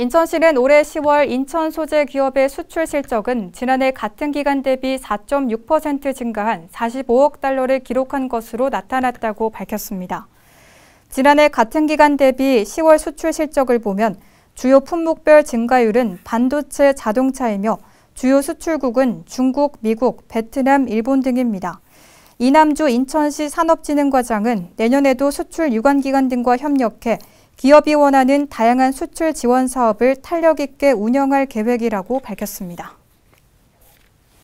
인천시는 올해 10월 인천 소재 기업의 수출 실적은 지난해 같은 기간 대비 4.6% 증가한 45억 달러를 기록한 것으로 나타났다고 밝혔습니다. 지난해 같은 기간 대비 10월 수출 실적을 보면 주요 품목별 증가율은 반도체 자동차이며 주요 수출국은 중국, 미국, 베트남, 일본 등입니다. 이남주 인천시 산업진흥과장은 내년에도 수출 유관 기관 등과 협력해 기업이 원하는 다양한 수출 지원 사업을 탄력 있게 운영할 계획이라고 밝혔습니다.